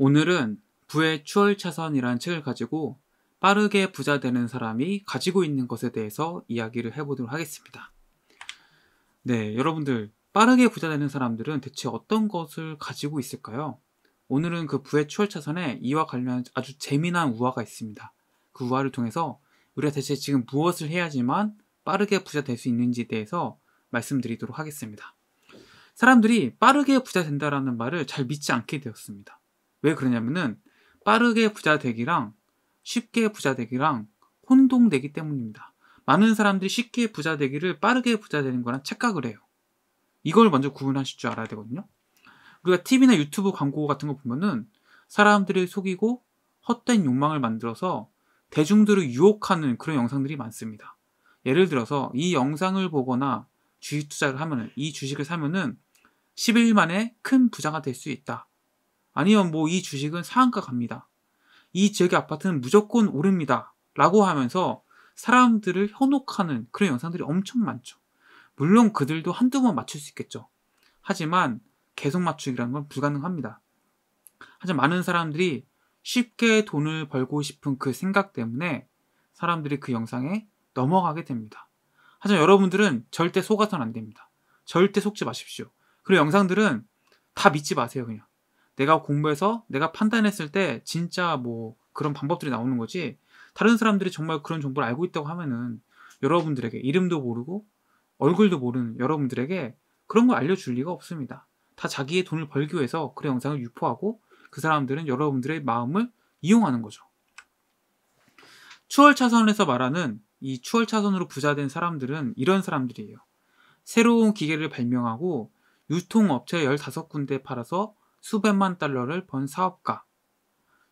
오늘은 부의 추월차선이라는 책을 가지고 빠르게 부자 되는 사람이 가지고 있는 것에 대해서 이야기를 해보도록 하겠습니다. 네, 여러분들 빠르게 부자 되는 사람들은 대체 어떤 것을 가지고 있을까요? 오늘은 그 부의 추월차선에 이와 관련 아주 재미난 우화가 있습니다. 그 우화를 통해서 우리가 대체 지금 무엇을 해야지만 빠르게 부자 될 수 있는지에 대해서 말씀드리도록 하겠습니다. 사람들이 빠르게 부자 된다라는 말을 잘 믿지 않게 되었습니다. 왜 그러냐면은 빠르게 부자 되기랑 쉽게 부자 되기랑 혼동되기 때문입니다. 많은 사람들이 쉽게 부자 되기를 빠르게 부자 되는 거랑 착각을 해요. 이걸 먼저 구분하실 줄 알아야 되거든요. 우리가 TV나 유튜브 광고 같은 거 보면은 사람들을 속이고 헛된 욕망을 만들어서 대중들을 유혹하는 그런 영상들이 많습니다. 예를 들어서 이 영상을 보거나 주식 투자를 하면은 이 주식을 사면은 10일 만에 큰 부자가 될 수 있다. 아니면 뭐 이 주식은 상한가 갑니다. 이 지역의 아파트는 무조건 오릅니다. 라고 하면서 사람들을 현혹하는 그런 영상들이 엄청 많죠. 물론 그들도 한두 번 맞출 수 있겠죠. 하지만 계속 맞추기라는 건 불가능합니다. 하지만 많은 사람들이 쉽게 돈을 벌고 싶은 그 생각 때문에 사람들이 그 영상에 넘어가게 됩니다. 하지만 여러분들은 절대 속아선 안 됩니다. 절대 속지 마십시오. 그리고 영상들은 다 믿지 마세요, 그냥. 내가 공부해서 내가 판단했을 때 진짜 뭐 그런 방법들이 나오는 거지 다른 사람들이 정말 그런 정보를 알고 있다고 하면은 여러분들에게 이름도 모르고 얼굴도 모르는 여러분들에게 그런 걸 알려줄 리가 없습니다. 다 자기의 돈을 벌기 위해서 그 영상을 유포하고 그 사람들은 여러분들의 마음을 이용하는 거죠. 추월 차선에서 말하는 이 추월 차선으로 부자된 사람들은 이런 사람들이에요. 새로운 기계를 발명하고 유통업체 15군데 팔아서 수백만 달러를 번 사업가,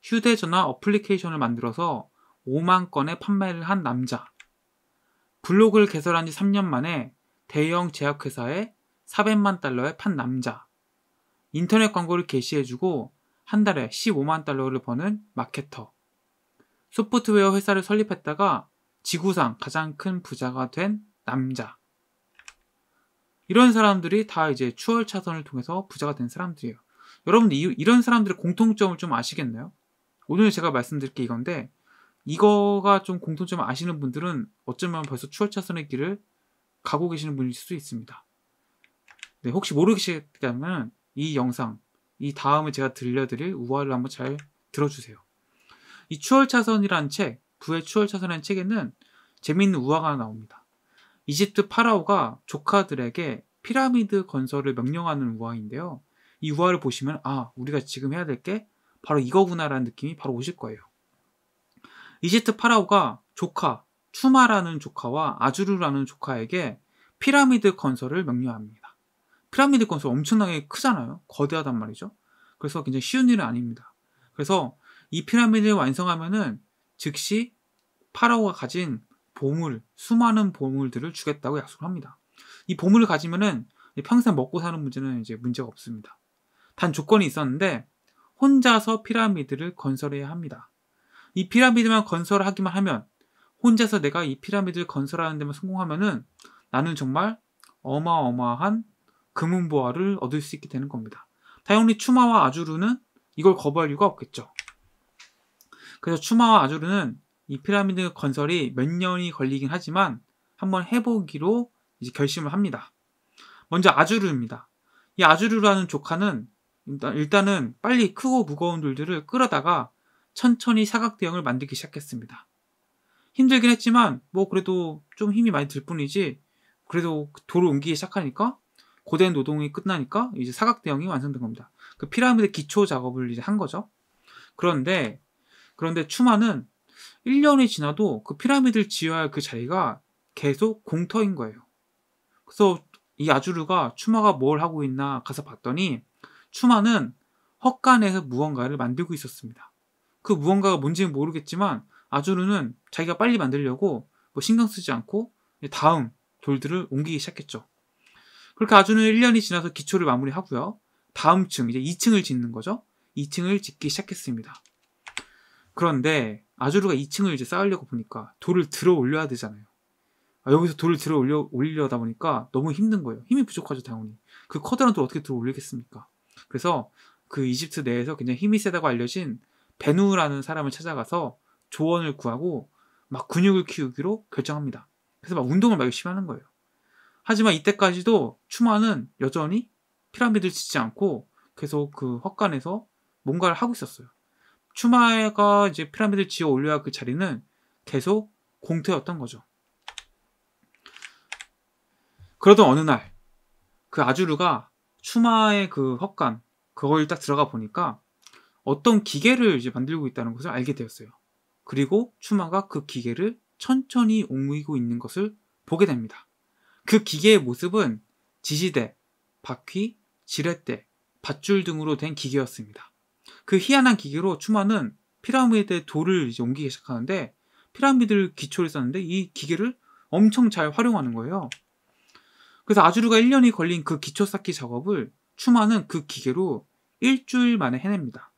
휴대전화 어플리케이션을 만들어서 5만 건의 판매를 한 남자, 블로그를 개설한 지 3년 만에 대형 제약회사에 400만 달러에 판 남자, 인터넷 광고를 게시해주고 한 달에 15만 달러를 버는 마케터, 소프트웨어 회사를 설립했다가 지구상 가장 큰 부자가 된 남자. 이런 사람들이 다 이제 추월차선을 통해서 부자가 된 사람들이에요. 여러분들 이, 이런 사람들의 공통점을 좀 아시겠나요? 오늘 제가 말씀드릴 게 이건데 이거가 좀 공통점을 아시는 분들은 어쩌면 벌써 추월차선의 길을 가고 계시는 분일 수도 있습니다. 네, 혹시 모르시겠다면 이 영상, 이 다음에 제가 들려드릴 우화를 한번 잘 들어주세요. 이 추월차선이라는 책, 부의 추월차선이라는 책에는 재미있는 우화가 나옵니다. 이집트 파라오가 조카들에게 피라미드 건설을 명령하는 우화인데요. 이 우화를 보시면 아 우리가 지금 해야 될 게 바로 이거구나라는 느낌이 바로 오실 거예요. 이집트 파라오가 조카 추마라는 조카와 아주르라는 조카에게 피라미드 건설을 명령합니다. 피라미드 건설 엄청나게 크잖아요. 거대하단 말이죠. 그래서 굉장히 쉬운 일은 아닙니다. 그래서 이 피라미드를 완성하면은 즉시 파라오가 가진 보물, 수많은 보물들을 주겠다고 약속합니다. 이 보물을 가지면은 평생 먹고 사는 문제는 이제 문제가 없습니다. 단 조건이 있었는데 혼자서 피라미드를 건설해야 합니다. 이 피라미드만 건설하기만 하면 혼자서 내가 이 피라미드를 건설하는 데만 성공하면은 나는 정말 어마어마한 금은보화를 얻을 수 있게 되는 겁니다. 다행히 추마와 아주르는 이걸 거부할 이유가 없겠죠. 그래서 추마와 아주르는 이 피라미드 건설이 몇 년이 걸리긴 하지만 한번 해보기로 이제 결심을 합니다. 먼저 아주르입니다. 이 아주르라는 조카는 일단, 일단은 빨리 크고 무거운 돌들을 끌어다가 천천히 사각 대형을 만들기 시작했습니다. 힘들긴 했지만 뭐 그래도 좀 힘이 많이 들 뿐이지 그래도 돌을 옮기기 시작하니까 고된 노동이 끝나니까 이제 사각 대형이 완성된 겁니다. 그 피라미드 기초 작업을 이제 한 거죠. 그런데 그런데 추마는 1년이 지나도 그 피라미드를 지어야 할 그 자리가 계속 공터인 거예요. 그래서 이 아주르가 추마가 뭘 하고 있나 가서 봤더니 추마는 헛간에서 무언가를 만들고 있었습니다. 그 무언가가 뭔지는 모르겠지만 아주르는 자기가 빨리 만들려고 뭐 신경 쓰지 않고 다음 돌들을 옮기기 시작했죠. 그렇게 아주는 1년이 지나서 기초를 마무리하고요. 다음 층, 이제 2층을 짓는 거죠. 2층을 짓기 시작했습니다. 그런데 아주르가 2층을 이제 쌓으려고 보니까 돌을 들어 올려야 되잖아요. 아, 여기서 돌을 들어 올려, 올리려다 보니까 너무 힘든 거예요. 힘이 부족하죠, 당연히. 그 커다란 돌 어떻게 들어 올리겠습니까? 그래서 그 이집트 내에서 굉장히 힘이 세다고 알려진 베누라는 사람을 찾아가서 조언을 구하고 막 근육을 키우기로 결정합니다. 그래서 막 운동을 막 열심히 하는 거예요. 하지만 이때까지도 추마는 여전히 피라미드를 짓지 않고 계속 그 헛간에서 뭔가를 하고 있었어요. 추마가 이제 피라미드를 지어 올려야 그 자리는 계속 공태였던 거죠. 그러던 어느 날, 그 아주르가 추마의 그헛간 그걸 딱 들어가 보니까 어떤 기계를 이제 만들고 있다는 것을 알게 되었어요. 그리고 추마가 그 기계를 천천히 옮기고 있는 것을 보게 됩니다. 그 기계의 모습은 지지대, 바퀴, 지렛대, 밧줄 등으로 된 기계였습니다. 그 희한한 기계로 추마는 피라미드의 돌을 이제 옮기기 시작하는데 피라미드를 기초를 썼는데 이 기계를 엄청 잘 활용하는 거예요. 그래서 아주르가 1년이 걸린 그 기초 쌓기 작업을 추마는 그 기계로 일주일 만에 해냅니다.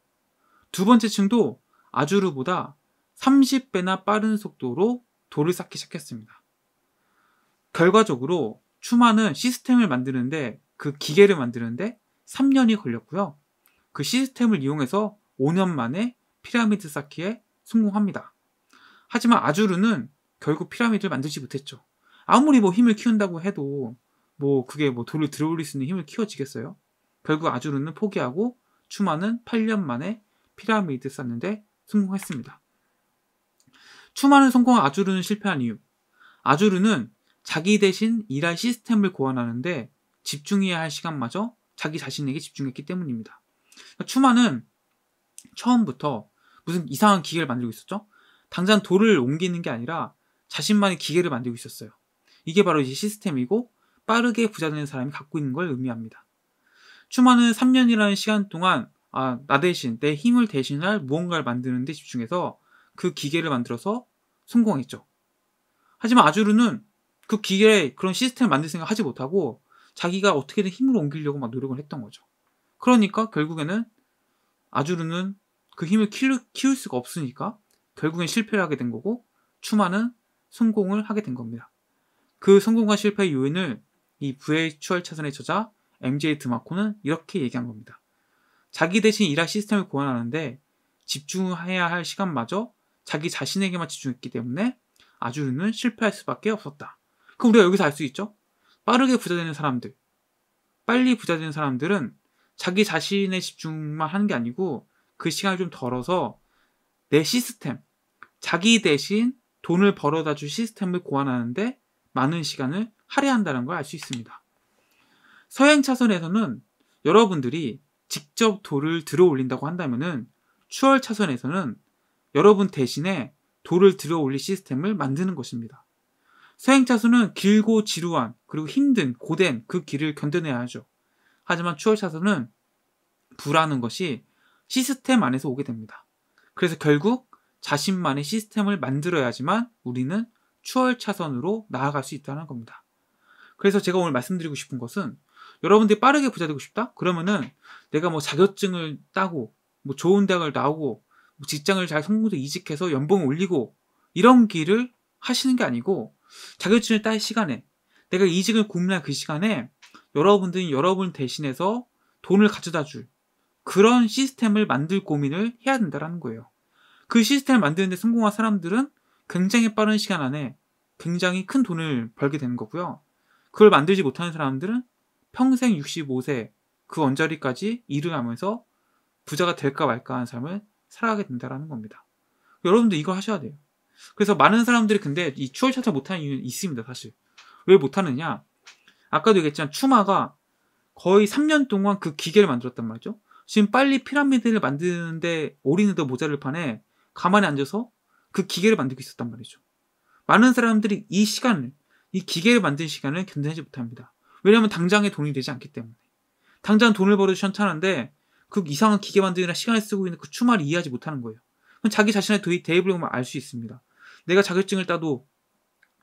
두 번째 층도 아주르보다 30배나 빠른 속도로 돌을 쌓기 시작했습니다. 결과적으로 추마는 시스템을 만드는데 그 기계를 만드는데 3년이 걸렸고요. 그 시스템을 이용해서 5년 만에 피라미드 쌓기에 성공합니다. 하지만 아주르는 결국 피라미드를 만들지 못했죠. 아무리 뭐 힘을 키운다고 해도 뭐 그게 뭐 돌을 들어올릴 수 있는 힘을 키워지겠어요? 결국 아주르는 포기하고 추마는 8년 만에 피라미드 쌓는데 성공했습니다. 추마는 성공한 아주르는 실패한 이유. 아주르는 자기 대신 일할 시스템을 고안하는데 집중해야 할 시간마저 자기 자신에게 집중했기 때문입니다. 그러 그러니까 추마는 처음부터 무슨 이상한 기계를 만들고 있었죠? 당장 돌을 옮기는 게 아니라 자신만의 기계를 만들고 있었어요. 이게 바로 이제 시스템이고 빠르게 부자 되는 사람이 갖고 있는 걸 의미합니다. 추마는 3년이라는 시간 동안 아, 나 대신 내 힘을 대신할 무언가를 만드는 데 집중해서 그 기계를 만들어서 성공했죠. 하지만 아주르는 그 기계에 그런 시스템을 만들 생각 하지 못하고 자기가 어떻게든 힘을 옮기려고 막 노력을 했던 거죠. 그러니까 결국에는 아주르는 그 힘을 키울, 키울 수가 없으니까 결국엔 실패를 하게 된 거고 추마는 성공을 하게 된 겁니다. 그 성공과 실패의 요인을 이 VHR 차선의 저자 MJ 드마코는 이렇게 얘기한 겁니다. 자기 대신 일할 시스템을 고안하는데 집중해야 할 시간마저 자기 자신에게만 집중했기 때문에 아주르는 실패할 수밖에 없었다. 그럼 우리가 여기서 알 수 있죠? 빠르게 부자되는 사람들, 빨리 부자되는 사람들은 자기 자신의 집중만 하는 게 아니고 그 시간을 좀 덜어서 내 시스템, 자기 대신 돈을 벌어다 줄 시스템을 고안하는데 많은 시간을 할애한다는 걸 알 수 있습니다. 서행 차선에서는 여러분들이 직접 돌을 들어 올린다고 한다면 추월 차선에서는 여러분 대신에 돌을 들어 올릴 시스템을 만드는 것입니다. 서행 차선은 길고 지루한 그리고 힘든 고된 그 길을 견뎌내야 하죠. 하지만 추월 차선은 불라는 것이 시스템 안에서 오게 됩니다. 그래서 결국 자신만의 시스템을 만들어야지만 우리는 추월 차선으로 나아갈 수 있다는 겁니다. 그래서 제가 오늘 말씀드리고 싶은 것은 여러분들이 빠르게 부자 되고 싶다? 그러면은 내가 뭐 자격증을 따고 뭐 좋은 대학을 나오고 뭐 직장을 잘성공해서 이직해서 연봉을 올리고 이런 길을 하시는 게 아니고 자격증을 딸 시간에 내가 이직을 고민할 그 시간에 여러분들이 여러분 대신해서 돈을 가져다 줄 그런 시스템을 만들 고민을 해야 된다라는 거예요. 그 시스템을 만드는데 성공한 사람들은 굉장히 빠른 시간 안에 굉장히 큰 돈을 벌게 되는 거고요. 그걸 만들지 못하는 사람들은 평생 65세 그 언저리까지 일을 하면서 부자가 될까 말까 하는 삶을 살아가게 된다라는 겁니다. 여러분도 이걸 하셔야 돼요. 그래서 많은 사람들이 근데 이 추월 차차 못하는 이유는 있습니다, 사실. 왜 못하느냐? 아까도 얘기했지만 추마가 거의 3년 동안 그 기계를 만들었단 말이죠. 지금 빨리 피라미드를 만드는데 오리는데 모자를 판에 가만히 앉아서 그 기계를 만들고 있었단 말이죠. 많은 사람들이 이 시간을 이 기계를 만든 시간을 견뎌내지 못합니다. 왜냐하면 당장에 돈이 되지 않기 때문에. 당장 돈을 벌어도 편찮은데 그 이상한 기계 만드느라 시간을 쓰고 있는 그 추말을 이해하지 못하는 거예요. 그럼 자기 자신의 도입 대입을 보면 알 수 있습니다. 내가 자격증을 따도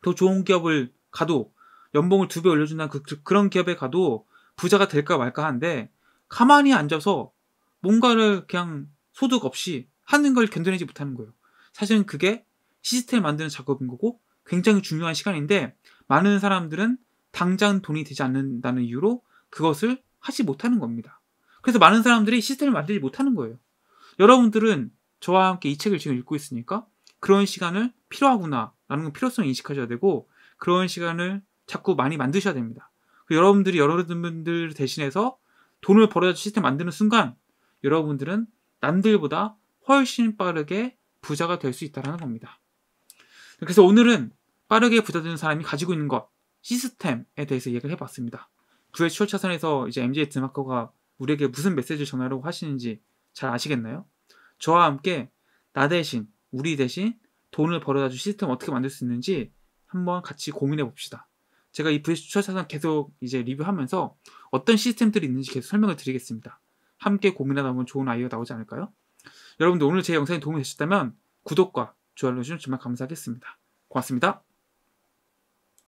더 좋은 기업을 가도 연봉을 두 배 올려준다는 그, 그, 그런 기업에 가도 부자가 될까 말까 하는데 가만히 앉아서 뭔가를 그냥 소득 없이 하는 걸 견뎌내지 못하는 거예요. 사실은 그게 시스템 을 만드는 작업인 거고 굉장히 중요한 시간인데 많은 사람들은 당장 돈이 되지 않는다는 이유로 그것을 하지 못하는 겁니다. 그래서 많은 사람들이 시스템을 만들지 못하는 거예요. 여러분들은 저와 함께 이 책을 지금 읽고 있으니까 그런 시간을 필요하구나 라는 필요성을 인식하셔야 되고 그런 시간을 자꾸 많이 만드셔야 됩니다. 여러분들이 여러분들 대신해서 돈을 벌어야 시스템 만드는 순간 여러분들은 남들보다 훨씬 빠르게 부자가 될 수 있다는 겁니다. 그래서 오늘은 빠르게 부자되는 사람이 가지고 있는 것, 시스템에 대해서 얘기를 해봤습니다. 9회 추월 차선에서 이제 MJ 드마커가 우리에게 무슨 메시지를 전하려고 하시는지 잘 아시겠나요? 저와 함께 나 대신, 우리 대신 돈을 벌어다 줄 시스템 어떻게 만들 수 있는지 한번 같이 고민해 봅시다. 제가 이 부의 추월 차선 계속 이제 리뷰하면서 어떤 시스템들이 있는지 계속 설명을 드리겠습니다. 함께 고민하다 보면 좋은 아이디어 나오지 않을까요? 여러분들 오늘 제 영상이 도움이 되셨다면 구독과 좋아요 눌러주시면 정말 감사하겠습니다. 고맙습니다.